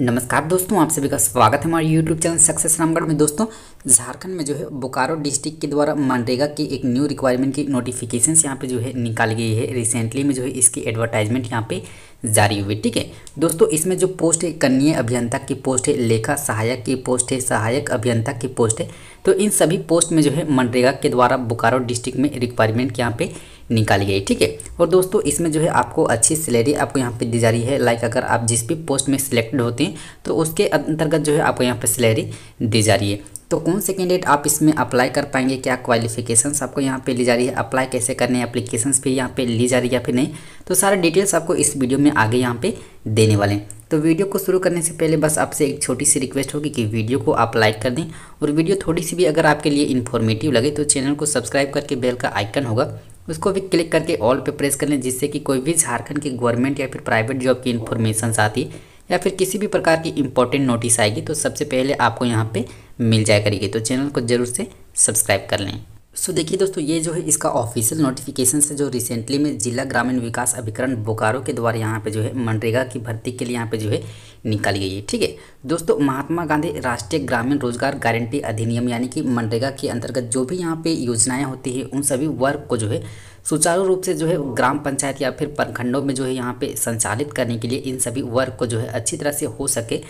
नमस्कार दोस्तों आप सभी का स्वागत है हमारे यूट्यूब चैनल सक्सेस रामगढ़ में दोस्तों झारखंड में जो है बोकारो डिस्ट्रिक्ट के द्वारा मनरेगा की एक न्यू रिक्वायरमेंट की नोटिफिकेशन यहाँ पे जो है निकाली गई है रिसेंटली में जो है इसकी एडवर्टाइजमेंट यहाँ पे जारी हुई ठीक है दोस्तों इसमें जो पोस्ट है कन्या अभियंता की पोस्ट है लेखा सहायक की पोस्ट है सहायक अभियंता की पोस्ट है तो इन सभी पोस्ट में जो है मनरेगा के द्वारा बोकारो डिस्ट्रिक्ट में रिक्वायरमेंट यहाँ पे निकाली गई ठीक है और दोस्तों इसमें जो है आपको अच्छी सैलरी आपको यहाँ पे दी जा रही है लाइक अगर आप जिस भी पोस्ट में सिलेक्टेड होते हैं तो उसके अंतर्गत जो है आपको यहाँ पे सैलरी दी जा रही है तो कौन से कैंडिडेट आप इसमें अप्लाई कर पाएंगे क्या क्वालिफिकेशंस आपको यहाँ पे ली जा रही है अप्लाई कैसे करने हैं अप्लीकेशंस भी यहाँ पे ली जा रही है या फिर नहीं तो सारे डिटेल्स आपको इस वीडियो में आगे यहाँ पे देने वाले हैं तो वीडियो को शुरू करने से पहले बस आपसे एक छोटी सी रिक्वेस्ट होगी कि वीडियो को आप लाइक कर दें और वीडियो थोड़ी सी भी अगर आपके लिए इन्फॉर्मेटिव लगे तो चैनल को सब्सक्राइब करके बेल का आइकन होगा उसको भी क्लिक करके ऑल पे प्रेस कर लें जिससे कि कोई भी झारखंड की गवर्नमेंट या फिर प्राइवेट जॉब की इन्फॉर्मेशन आती है या फिर किसी भी प्रकार की इंपॉर्टेंट नोटिस आएगी तो सबसे पहले आपको यहाँ पर मिल जाए करेगी तो चैनल को ज़रूर से सब्सक्राइब कर लें सो so, देखिए दोस्तों ये जो है इसका ऑफिशियल नोटिफिकेशन से जो रिसेंटली में जिला ग्रामीण विकास अभिकरण बोकारो के द्वारा यहाँ पे जो है मनरेगा की भर्ती के लिए यहाँ पे जो है निकाली गई है ठीक है दोस्तों महात्मा गांधी राष्ट्रीय ग्रामीण रोजगार गारंटी अधिनियम यानी कि मनरेगा के अंतर्गत जो भी यहाँ पे योजनाएँ होती है उन सभी वर्ग को जो है सुचारू रूप से जो है ग्राम पंचायत या फिर प्रखंडों में जो है यहाँ पे संचालित करने के लिए इन सभी वर्ग को जो है अच्छी तरह से हो सके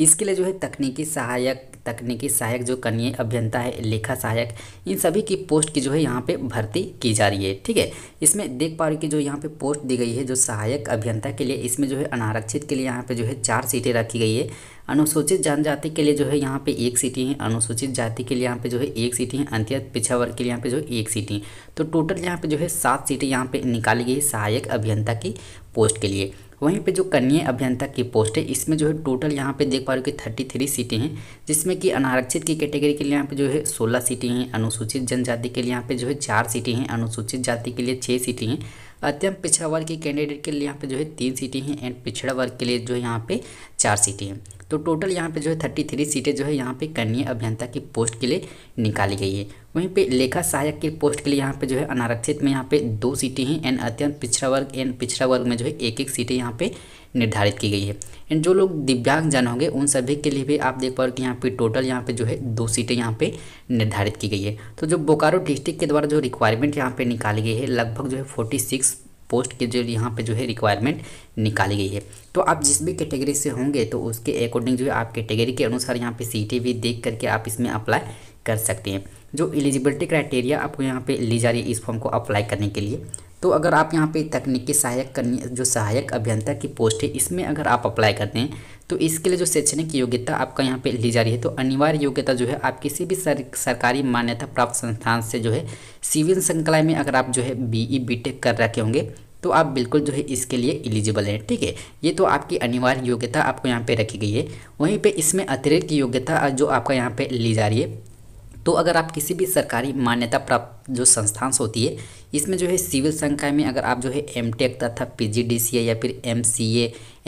इसके लिए जो है तकनीकी सहायक तकनीकी सहायक जो कन्या अभियंता है लेखा सहायक इन सभी की पोस्ट की जो है यहाँ पे भर्ती की जा रही है ठीक है इसमें देख पा रहे कि जो यहाँ पे पोस्ट दी गई है जो सहायक अभियंता के लिए इसमें जो है अनारक्षित के लिए यहाँ पे जो है चार सीटें रखी गई है अनुसूचित जनजाति के लिए जो है यहाँ पे एक सीटें हैं अनुसूचित जाति के लिए यहाँ पे जो है एक सीटें हैं अंत्यत पिछड़ा वर्ग के लिए यहाँ पे जो है एक सीटें तो टोटल यहाँ पे जो है सात सीटें यहाँ पे निकाली गई सहायक अभियंता की पोस्ट के लिए वहीं पे जो कन्या अभियंता की पोस्ट है इसमें जो है टोटल यहाँ पे देख पा रहे हो कि थर्टी थ्री सीटें हैं जिसमें कि अनारक्षित की कैटेगरी के लिए यहाँ पे जो है सोलह सीटें हैं अनुसूचित जनजाति के लिए यहाँ पे जो है चार सीटें हैं अनुसूचित जाति के लिए छः सीटें हैं अत्यंत पिछड़ा वर्ग के कैंडिडेट के लिए यहाँ पे जो है तीन सीटें हैं एंड पिछड़ा वर्ग के लिए जो है यहाँ पे चार सीटें हैं तो टोटल यहाँ पे जो है थर्टी थ्री सीटें जो है यहाँ पे कन्या अभियंता की पोस्ट के लिए निकाली गई है वहीं पे लेखा सहायक के पोस्ट के लिए यहाँ पे जो है अनारक्षित में यहाँ पे दो सीटें हैं एंड अत्यंत पिछड़ा वर्ग एंड पिछड़ा वर्ग में जो है एक एक सीटें यहाँ पे निर्धारित की गई है एंड जो लोग दिव्यांग जन होंगे उन सभी के लिए भी आप देख पाओ कि यहाँ पे टोटल यहाँ पे जो है दो सीटें यहाँ पे निर्धारित की गई है तो जो बोकारो डिस्ट्रिक्ट के द्वारा जो रिक्वायरमेंट यहाँ पे निकाली गई है लगभग जो है फोर्टी सिक्स पोस्ट के जो यहाँ पे जो है रिक्वायरमेंट निकाली गई है तो आप जिस भी कैटेगरी से होंगे तो उसके अकॉर्डिंग जो है आप कैटेगरी के अनुसार यहाँ पे सीटें भी देख करके आप इसमें अप्लाई कर सकते हैं जो एलिजिबिलिटी क्राइटेरिया आपको यहाँ पे ली जा रही है इस फॉर्म को अप्लाई करने के लिए तो अगर आप यहाँ पे तकनीकी सहायक करनी जो सहायक अभियंता की पोस्ट है इसमें अगर आप अप्लाई करते हैं तो इसके लिए जो शैक्षणिक योग्यता आपका यहाँ पे ली जा रही है तो अनिवार्य योग्यता जो है आप किसी भी सर, सरकारी मान्यता प्राप्त संस्थान से जो है सिविल संकलाय में अगर आप जो है बी टेक e, कर रखे होंगे तो आप बिल्कुल जो है इसके लिए एलिजिबल हैं ठीक है ये तो आपकी अनिवार्य योग्यता आपको यहाँ पे रखी गई है वहीं पे इसमें अतिरिक्त योग्यता जो आपका यहाँ पे ली जा रही है तो अगर आप किसी भी सरकारी मान्यता प्राप्त जो संस्थान से होती है इसमें जो है सिविल संकाय में अगर आप जो है एम तथा पी या फिर एम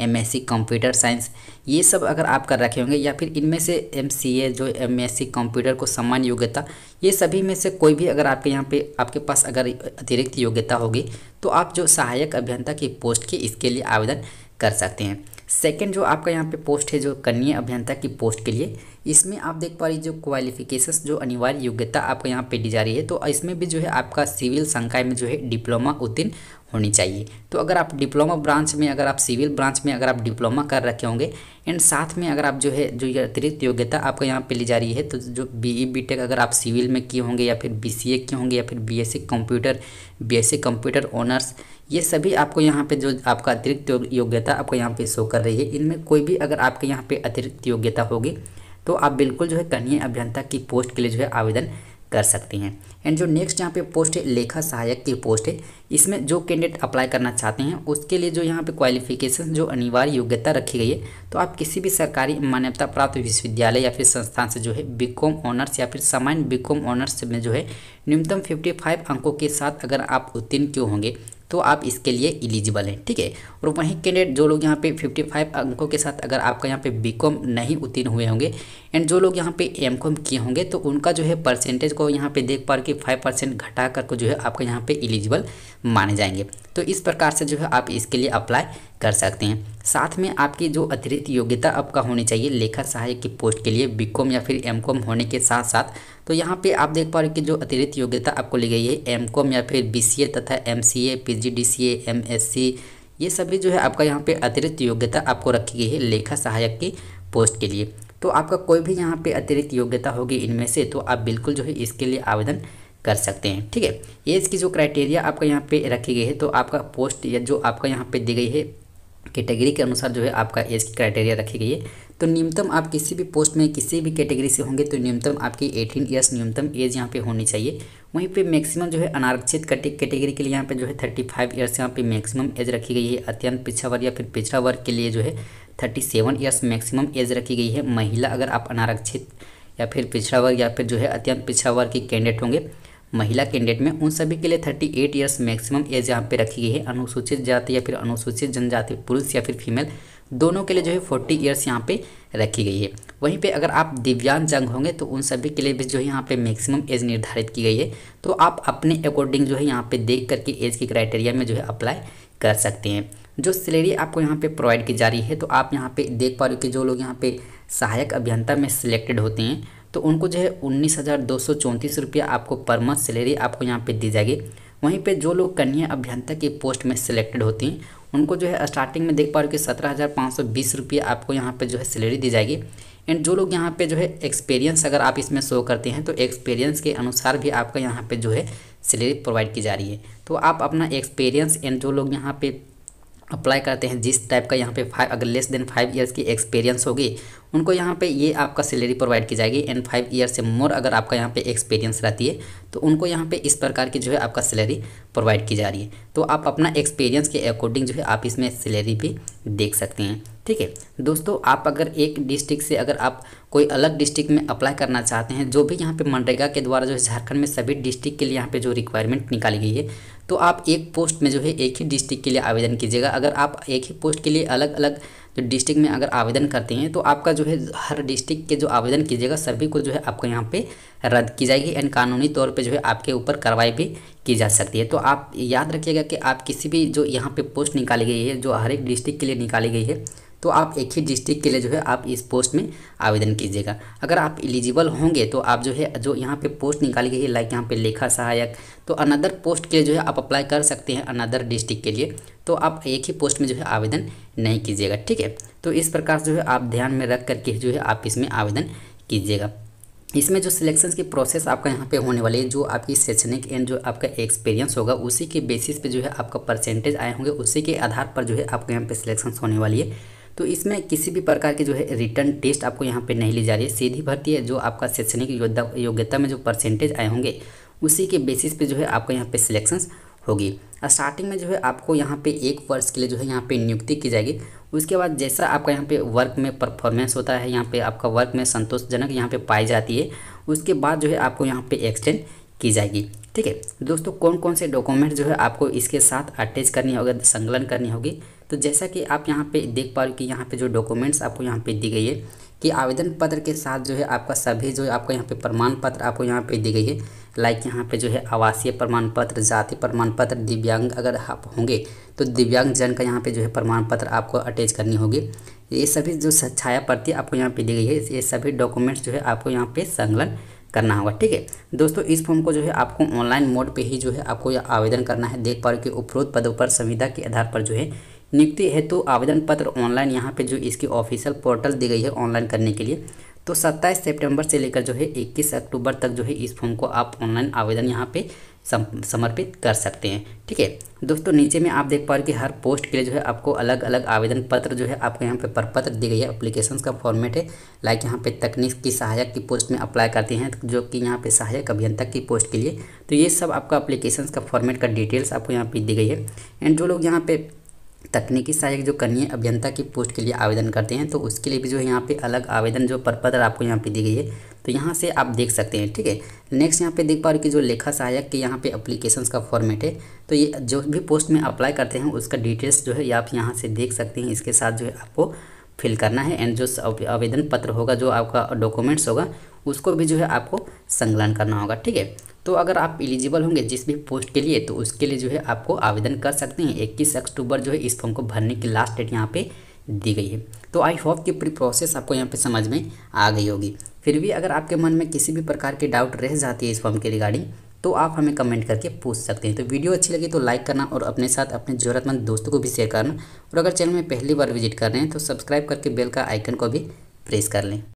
एमएससी कंप्यूटर साइंस ये सब अगर आप कर रखे होंगे या फिर इनमें से एमसीए जो एमएससी कंप्यूटर को समान योग्यता ये सभी में से कोई भी अगर आपके यहाँ पे आपके पास अगर अतिरिक्त योग्यता होगी तो आप जो सहायक अभियंता की पोस्ट की इसके लिए आवेदन कर सकते हैं सेकेंड जो आपका यहाँ पे पोस्ट है जो कन्या अभियंता की पोस्ट के लिए इसमें आप देख पा रही जो क्वालिफिकेशंस जो अनिवार्य योग्यता आपको यहाँ पे दी जा रही है तो इसमें भी जो है आपका सिविल संकाय में जो है डिप्लोमा उत्तीर्ण होनी चाहिए तो अगर आप डिप्लोमा ब्रांच में अगर आप सिविल ब्रांच में अगर आप डिप्लोमा कर रखे होंगे एंड साथ में अगर आप जो है जो अतिरिक्त योग्यता आपको यहाँ पे ली जा रही है तो जो बी टेक e, अगर आप सिविल में किए होंगे या फिर ए किए होंगे या फिर C computer C computer honours ये सभी आपको यहाँ पे जो आपका अतिरिक्त योग्यता आपको यहाँ पे शो कर रही है इनमें कोई भी अगर आपके यहाँ पे अतिरिक्त योग्यता होगी तो आप बिल्कुल जो है कनीय अभियंता की पोस्ट के लिए जो है आवेदन कर सकती हैं एंड जो नेक्स्ट यहाँ पे पोस्ट है लेखा सहायक की पोस्ट है इसमें जो कैंडिडेट अप्लाई करना चाहते हैं उसके लिए जो यहाँ पे क्वालिफिकेशन जो अनिवार्य योग्यता रखी गई है तो आप किसी भी सरकारी मान्यता प्राप्त विश्वविद्यालय या फिर संस्थान से जो है बीकॉम ऑनर्स या फिर सामान्य बीकॉम ऑनर्स में जो है न्यूनतम फिफ्टी अंकों के साथ अगर आप उत्तीर्ण क्यों होंगे तो आप इसके लिए इलिजिबल हैं ठीक है और वहीं कैंडिडेट जो लोग यहाँ पे 55 अंकों के साथ अगर आपका यहाँ पे बीकॉम नहीं उत्तीर्ण हुए होंगे एंड जो लोग यहाँ पे एमकॉम किए होंगे तो उनका जो है परसेंटेज को यहाँ पे देख पा कि फाइव परसेंट घटा करके जो है आपका यहाँ पे इलिजिबल माने जाएंगे तो इस प्रकार से जो है आप इसके लिए अप्लाई कर सकते हैं साथ में आपकी जो अतिरिक्त योग्यता आपका होनी चाहिए लेखा सहायक की पोस्ट के लिए बीकॉम या फिर एमकॉम होने के साथ साथ तो यहाँ पे आप देख पा रहे हो कि जो अतिरिक्त योग्यता आपको ली गई है एमकॉम या फिर बीसीए तथा एमसीए पीजीडीसीए एमएससी ये सभी जो है आपका यहाँ पे अतिरिक्त योग्यता आपको रखी गई है लेखा सहायक की पोस्ट के लिए तो आपका कोई भी यहाँ पे अतिरिक्त योग्यता होगी इनमें से तो आप बिल्कुल जो है इसके लिए आवेदन कर सकते हैं ठीक है ये इसकी जो क्राइटेरिया आपका यहाँ पे रखी गई है तो आपका पोस्ट या जो आपका यहाँ पे दी गई है कैटेगरी के अनुसार जो है आपका एज की क्राइटेरिया रखी गई है तो न्यूनतम आप किसी भी पोस्ट में किसी भी कैटेगरी से होंगे तो न्यूनतम आपकी 18 ईयर्स न्यूनतम एज यहाँ पे होनी चाहिए वहीं पे मैक्सिमम जो है अनारक्षित कैटेगरी के लिए यहाँ पे जो है 35 फाइव ईयर्स यहाँ पे मैक्सिमम एज रखी गई है अत्यंत पिछड़ा वर्ग या फिर पिछड़ा वर्ग के लिए जो है thirty seven years maximum age रखी गई है महिला अगर आप अनारक्षित या फिर पिछड़ा वर्ग या फिर जो है अत्यंत पिछड़ा वर्ग के कैंडिडेट होंगे महिला कैंडिडेट में उन सभी के लिए thirty eight years maximum age यहाँ पे रखी गई है अनुसूचित जाति या फिर अनुसूचित जनजाति पुरुष या फिर फीमेल दोनों के लिए जो है फोर्टी ईयर्स यहाँ पे रखी गई है वहीं पे अगर आप दिव्यांगजंग होंगे तो उन सभी के लिए भी जो है यहाँ पे मैक्सिमम एज निर्धारित की गई है तो आप अपने अकॉर्डिंग जो है यहाँ पे देख करके एज के क्राइटेरिया में जो है अप्लाई कर सकते हैं जो सैलरी आपको यहाँ पे प्रोवाइड की जा रही है तो आप यहाँ पे देख पा रहे हो कि जो लोग यहाँ पे सहायक अभियंता में सिलेक्टेड होते हैं तो उनको जो है उन्नीस हज़ार दो सौ चौंतीस रुपया आपको पर मंथ सैलरी आपको यहाँ पे दी जाएगी वहीं पे जो लोग कन्या अभियंता की पोस्ट में सिलेक्टेड होती हैं उनको जो है स्टार्टिंग में देख पा रहे हो कि सत्रह हज़ार पाँच सौ बीस रुपये आपको यहाँ पे जो है सैलरी दी जाएगी एंड जो लोग यहाँ पे जो है एक्सपीरियंस अगर आप इसमें शो करते हैं तो एक्सपीरियंस के अनुसार भी आपका यहाँ पे जो है सैलरी प्रोवाइड की जा रही है तो आप अपना एक्सपीरियंस एंड जो लोग यहाँ पे अप्लाई करते हैं जिस टाइप का यहाँ पे फाइव अगर लेस देन फाइव इयर्स की एक्सपीरियंस होगी उनको यहाँ पे ये आपका सैलरी प्रोवाइड की जाएगी एंड फाइव ईयर से मोर अगर आपका यहाँ पे एक्सपीरियंस रहती है तो उनको यहाँ पे इस प्रकार की जो है आपका सैलरी प्रोवाइड की जा रही है तो आप अपना एक्सपीरियंस के अकॉर्डिंग जो है आप इसमें सैलरी भी देख सकते हैं ठीक है दोस्तों आप अगर एक डिस्ट्रिक्ट से अगर आप कोई अलग डिस्ट्रिक्ट में अप्लाई करना चाहते हैं जो भी यहाँ पे मनरेगा के द्वारा जो है झारखंड में सभी डिस्ट्रिक्ट के लिए यहाँ पे जो रिक्वायरमेंट निकाली गई है तो आप एक पोस्ट में जो है एक ही डिस्ट्रिक्ट के लिए आवेदन कीजिएगा अगर आप एक ही पोस्ट के लिए अलग अलग जो डिस्ट्रिक्ट में अगर आवेदन करते हैं तो आपका जो है हर डिस्ट्रिक्ट के जो आवेदन कीजिएगा सभी को जो है आपको यहाँ पे रद्द की जाएगी एंड कानूनी तौर पे जो है आपके ऊपर कार्रवाई भी की जा सकती है तो आप याद रखिएगा कि आप किसी भी जो यहाँ पे पोस्ट निकाली गई है जो हर एक डिस्ट्रिक्ट के लिए निकाली गई है तो आप एक ही डिस्ट्रिक्ट के लिए जो है आप इस पोस्ट में आवेदन कीजिएगा अगर आप एलिजिबल होंगे तो आप जो है जो यहाँ पे पोस्ट निकाली गई है लाइक यहाँ पे लेखा सहायक तो अनदर पोस्ट के लिए जो है आप अप्लाई कर सकते हैं अनदर डिस्ट्रिक्ट के लिए तो आप एक ही पोस्ट में जो है आवेदन नहीं कीजिएगा ठीक है तो इस प्रकार जो है आप ध्यान में रख करके जो है आप इसमें आवेदन कीजिएगा इसमें जो सिलेक्शन की प्रोसेस आपका यहाँ पे होने वाली है जो आपकी शैक्षणिक एंड जो आपका एक्सपीरियंस होगा उसी के बेसिस पे जो है आपका परसेंटेज आए होंगे उसी के आधार पर जो है आपके यहाँ पे सिलेक्शन होने वाली है तो इसमें किसी भी प्रकार के जो है रिटर्न टेस्ट आपको यहाँ पे नहीं ली जा रही है सीधी भर्ती है जो आपका शैक्षणिक योग्यता में जो परसेंटेज आए होंगे उसी के बेसिस पे जो है आपका यहाँ पे सिलेक्शंस होगी स्टार्टिंग में जो है आपको यहाँ पे एक वर्ष के लिए जो है यहाँ पे नियुक्ति की जाएगी उसके बाद जैसा आपका यहाँ पे वर्क में परफॉर्मेंस होता है यहाँ पे आपका वर्क में संतोषजनक यहाँ पे पाई जाती है उसके बाद जो है आपको यहाँ पे एक्सटेंड की जाएगी ठीक है दोस्तों कौन कौन से डॉक्यूमेंट जो है आपको इसके साथ अटैच करनी होगी संकलन करनी होगी तो जैसा कि आप यहाँ पे देख पा रहे हो कि यहाँ पे जो डॉक्यूमेंट्स आपको यहाँ पे दी गई है कि आवेदन पत्र के साथ जो है आपका सभी जो है आपका यहाँ पे प्रमाण पत्र आपको यहाँ पे दी गई है लाइक यहाँ पे जो है आवासीय प्रमाण पत्र जाति प्रमाण पत्र दिव्यांग अगर आप होंगे तो दिव्यांग जन का यहाँ पे जो है प्रमाण पत्र आपको अटैच करनी होगी ये सभी जो छाया प्रति आपको यहाँ पे दी गई है ये सभी डॉक्यूमेंट्स जो है आपको यहाँ पे संलग्न करना होगा ठीक है दोस्तों इस फॉर्म को जो है आपको ऑनलाइन मोड पे ही जो है आपको आवेदन करना है देख पा रहे कि उपरोध पदों पर संविधा के आधार पर जो है नियुक्ति हेतु तो आवेदन पत्र ऑनलाइन यहाँ पे जो इसकी ऑफिशियल पोर्टल दी गई है ऑनलाइन करने के लिए तो 27 सितंबर से लेकर जो है 21 अक्टूबर तक जो है इस फॉर्म को आप ऑनलाइन आवेदन यहाँ पे समर्पित कर सकते हैं ठीक है दोस्तों नीचे में आप देख पा रहे कि हर पोस्ट के लिए जो है आपको अलग अलग आवेदन पत्र जो है आपको यहाँ पे परपत्र दी गई है अप्लीकेशन का फॉर्मेट है लाइक यहाँ पे तकनीक की सहायक की पोस्ट में अप्लाई करते हैं जो कि यहाँ पे सहायक अभियंता की पोस्ट के लिए तो ये सब आपका अप्लीकेशन का फॉर्मेट का डिटेल्स आपको यहाँ पर दी गई है एंड जो लोग यहाँ पर तकनीकी सहायक जो कनीय अभियंता की पोस्ट के लिए आवेदन करते हैं तो उसके लिए भी जो है यहाँ पे अलग आवेदन जो प्रपत्र आपको यहाँ पे दी गई है तो यहाँ से आप देख सकते हैं ठीक है नेक्स्ट यहाँ पे देख पा रहे कि जो लेखा सहायक के यहाँ पे अप्लीकेशन का फॉर्मेट है तो ये जो भी पोस्ट में अप्लाई करते हैं उसका डिटेल्स जो है आप यहाँ से देख सकते हैं इसके साथ जो है आपको फिल करना है एंड जो आवेदन पत्र होगा जो आपका डॉक्यूमेंट्स होगा उसको भी जो है आपको संकलन करना होगा ठीक है तो अगर आप इलिजिबल होंगे जिस भी पोस्ट के लिए तो उसके लिए जो है आपको आवेदन कर सकते हैं इक्कीस अक्टूबर जो है इस फॉर्म को भरने की लास्ट डेट यहाँ पर दी गई है तो आई होप कि पूरी प्रोसेस आपको यहाँ पर समझ में आ गई होगी फिर भी अगर आपके मन में किसी भी प्रकार के डाउट रह जाती है इस फॉर्म के रिगार्डिंग तो आप हमें कमेंट करके पूछ सकते हैं तो वीडियो अच्छी लगी तो लाइक करना और अपने साथ अपने ज़रूरतमंद दोस्तों को भी शेयर करना और अगर चैनल में पहली बार विजिट कर रहे हैं तो सब्सक्राइब करके बेल का आइकन को भी प्रेस कर लें